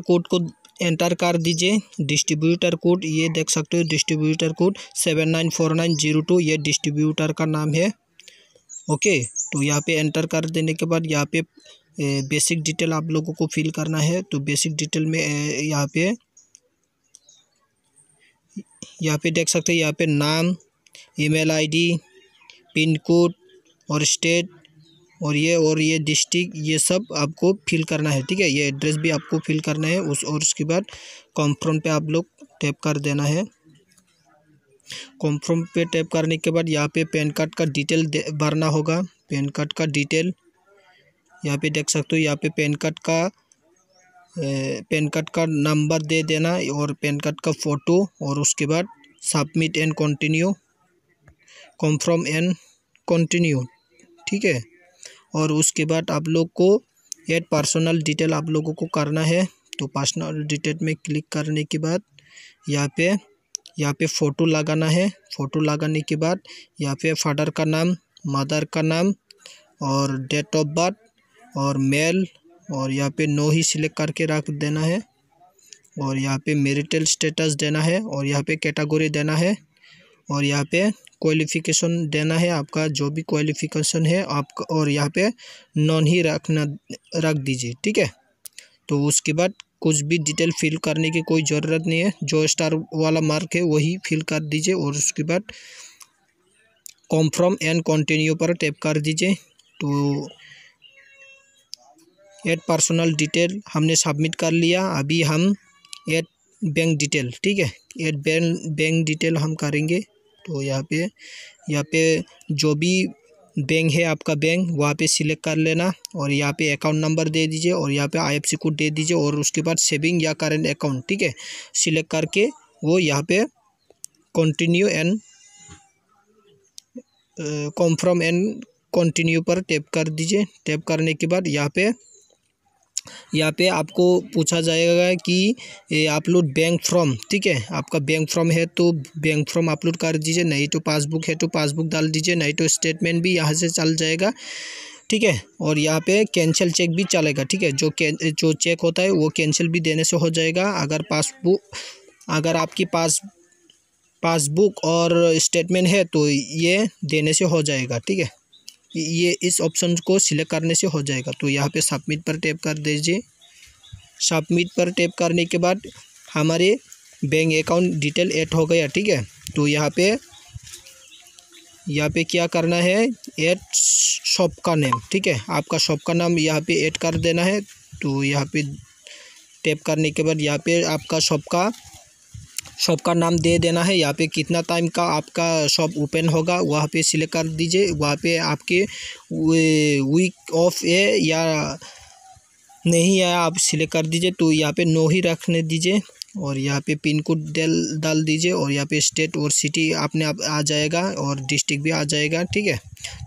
distributor code को enter कर दीजिए डिस्ट्रीब्यूटर कोड ये देख सकते हो distributor code seven nine four nine zero two ये डिस्ट्रीब्यूटर का नाम है ओके तो यहाँ पे एंटर कर देने के बाद यहाँ पे बेसिक डिटेल आप लोगों को फिल करना है तो बेसिक डिटेल में यहाँ पे यहाँ पे देख सकते हो यहाँ पे नाम ईमेल आईडी पिन कोड और स्टेट और ये और ये डिस्ट्रिक्ट ये सब आपको फिल करना है ठीक है ये एड्रेस भी आपको फिल करना है उस और उसके बाद कॉम्फ्रम पे आप लोग टैप कर देना है कॉन्फर्म पे टैप करने के बाद यहाँ पे पैन कार्ड का डिटेल भरना होगा पैन कार्ड का डिटेल यहाँ पे देख सकते हो यहाँ पे पैन कार्ड का पैन कार्ड का नंबर दे देना और पैन कार्ड का फ़ोटो और उसके बाद submit and continue confirm and continue ठीक है और उसके बाद आप लोग को एड पर्सनल डिटेल आप लोगों को करना है तो पर्सनल डिटेल में क्लिक करने के बाद यहाँ पे यहाँ पे फ़ोटो लगाना है फ़ोटो लगाने के बाद यहाँ पे फादर का नाम मदर का नाम और डेट ऑफ बर्थ और मेल और यहाँ पे नो ही सिलेक्ट करके रख देना है और यहाँ पे मेरिटल स्टेटस देना है और यहाँ पे कैटागोरी देना है और यहाँ पे क्वालिफिकेशन देना है आपका जो भी क्वालिफिकेशन है आपका और यहाँ पे नॉन ही रखना रख दीजिए ठीक है तो उसके बाद कुछ भी डिटेल फिल करने की कोई ज़रूरत नहीं है जो स्टार वाला मार्क है वही फिल कर दीजिए और उसके बाद कॉन्फर्म एंड कंटिन्यू पर टैप कर दीजिए तो एड पर्सनल डिटेल हमने सबमिट कर लिया अभी हम एड बैंक डिटेल ठीक है एड बैंक बैंक डिटेल हम करेंगे तो यहाँ पे यहाँ पे जो भी बैंक है आपका बैंक वहाँ पे सिलेक्ट कर लेना और यहाँ पे अकाउंट नंबर दे दीजिए और यहाँ पे सी कोड दे दीजिए और उसके बाद सेविंग या करेंट अकाउंट ठीक है सिलेक्ट करके वो यहाँ पे continue and confirm and continue पर टैप कर दीजिए टैप करने के बाद यहाँ पे यहाँ पे आपको पूछा जाएगा कि अपलोड बैंक फ्रॉम ठीक है आपका बैंक फ्रॉम है तो बैंक फ्रॉम अपलोड कर दीजिए नहीं तो पासबुक है तो पासबुक डाल दीजिए नहीं तो स्टेटमेंट भी यहाँ से चल जाएगा ठीक है और यहाँ पे कैंसिल चेक भी चलेगा ठीक है जो जो चेक होता है वो कैंसिल भी देने से हो जाएगा अगर पासबुक अगर आपकी पास पासबुक और स्टेटमेंट है तो ये देने से हो जाएगा ठीक है ये इस ऑप्शन को सिलेक्ट करने से हो जाएगा तो यहाँ पे सबमिट पर टैप कर दीजिए सबमिट पर टैप करने के बाद हमारे बैंक अकाउंट डिटेल ऐड हो गया ठीक है तो यहाँ पे यहाँ पे क्या करना है ऐड शॉप का नेम ठीक है आपका शॉप का नाम यहाँ पे ऐड कर देना है तो यहाँ पे टैप करने के बाद यहाँ पे आपका शॉप का शॉप का नाम दे देना है यहाँ पे कितना टाइम का आपका शॉप ओपन होगा वहाँ पे सिलेक्ट कर दीजिए वहाँ पे आपके वीक ऑफ है या नहीं है आप सिलेक्ट कर दीजिए तो यहाँ पे नो ही रखने दीजिए और यहाँ पे पिन कोड डेल डाल दीजिए और यहाँ पे स्टेट और सिटी आपने आप आ जाएगा और डिस्ट्रिक्ट भी आ जाएगा ठीक है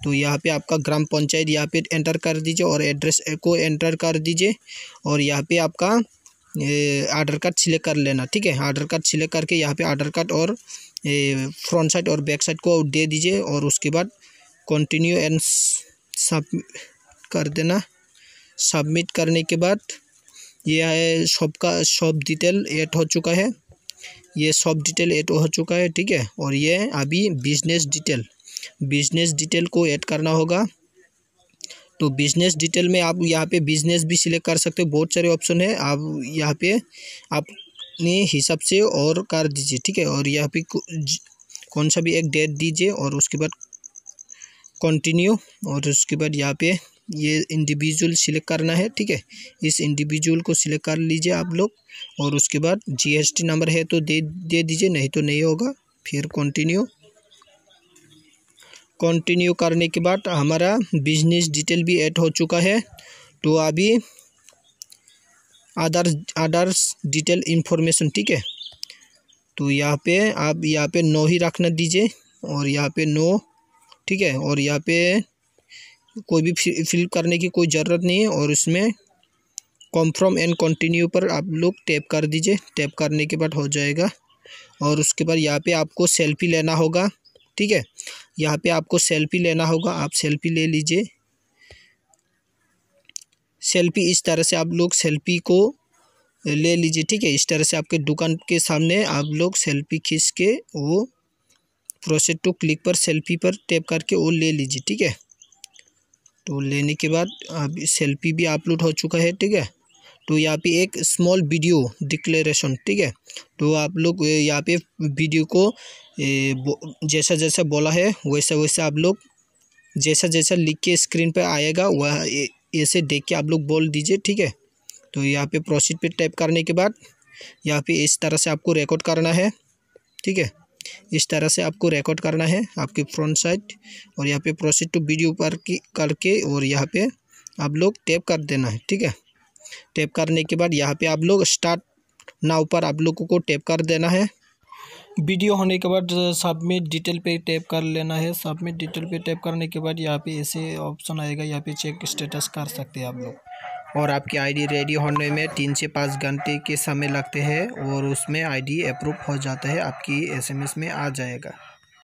तो यहाँ पे आपका ग्राम पंचायत यहाँ पे एंटर कर दीजिए और एड्रेस को एंटर कर दीजिए और यहाँ पे आपका आर्डर कार्ड सिलेक्ट कर लेना ठीक है आर्डर कार्ड सिलेक्ट करके यहाँ पे आर्डर कार्ड और फ्रंट साइड और बैक साइड को दे दीजिए और उसके बाद कंटिन्यू एंड सब कर देना सबमिट करने के बाद यह है शॉप का शॉप डिटेल ऐड हो चुका है ये शॉप डिटेल ऐड हो चुका है ठीक है और ये अभी बिजनेस डिटेल बिजनेस डिटेल को ऐड करना होगा तो बिज़नेस डिटेल में आप यहाँ पे बिज़नेस भी सिलेक्ट कर सकते हो बहुत सारे ऑप्शन है आप यहाँ पे अपने हिसाब से और कर दीजिए ठीक है और यहाँ पे कौन सा भी एक डेट दीजिए और उसके बाद कंटिन्यू और उसके बाद यहाँ पे ये इंडिविजुअल सिलेक्ट करना है ठीक है इस इंडिविजुअल को सिलेक्ट कर लीजिए आप लोग और उसके बाद जीएसटी नंबर है तो दे दे दीजिए नहीं तो नहीं होगा फिर कंटिन्यू कंटिन्यू करने के बाद हमारा बिजनेस डिटेल भी ऐड हो चुका है तो अभी अदर अदर्स डिटेल इंफॉर्मेशन ठीक है तो यहाँ पे आप यहाँ पे नो ही रखना दीजिए और यहाँ पे नो ठीक है और यहाँ पे कोई भी फिल करने की कोई ज़रूरत नहीं है और उसमें कॉन्फर्म एंड कंटिन्यू पर आप लोग टैप कर दीजिए टैप करने के बाद हो जाएगा और उसके बाद यहाँ पे आपको सेल्फी लेना होगा ठीक है यहाँ पे आपको सेल्फ़ी लेना होगा आप सेल्फ़ी ले लीजिए सेल्फ़ी इस तरह से आप लोग सेल्फ़ी को ले लीजिए ठीक है इस तरह से आपके दुकान के सामने आप लोग सेल्फ़ी खींच के वो प्रोसेस टू क्लिक पर सेल्फ़ी पर टैप करके वो ले लीजिए ठीक है तो लेने के बाद अब सेल्फ़ी भी अपलोड हो चुका है ठीक है तो यहाँ पे एक स्मॉल वीडियो डिक्लेरेशन ठीक है तो आप लोग यहाँ पे वीडियो को जैसा जैसा बोला है वैसा वैसा आप लोग जैसा जैसा लिख के स्क्रीन पर आएगा वह ऐसे देख के आप लोग बोल दीजिए ठीक है तो यहाँ पे प्रोसीड पे टाइप करने के बाद यहाँ पे इस तरह से आपको रिकॉर्ड करना है ठीक है इस तरह से आपको रिकॉर्ड करना है आपकी फ्रंट साइड और यहाँ पे प्रोसीड टू वीडियो पर की करके और यहाँ पे आप लोग टैप कर देना है ठीक है टैप करने के बाद यहाँ पे आप लोग स्टार्ट नाव पर आप लोगों को टैप कर देना है वीडियो होने के बाद सबमिट डिटेल पे टैप कर लेना है सबमिट डिटेल पे टैप करने के बाद यहाँ पे ऐसे ऑप्शन आएगा यहाँ पे चेक स्टेटस कर सकते हैं आप लोग और आपकी आईडी रेडी होने में तीन से पाँच घंटे के समय लगते हैं और उसमें आईडी अप्रूव हो जाता है आपकी एसएमएस में आ जाएगा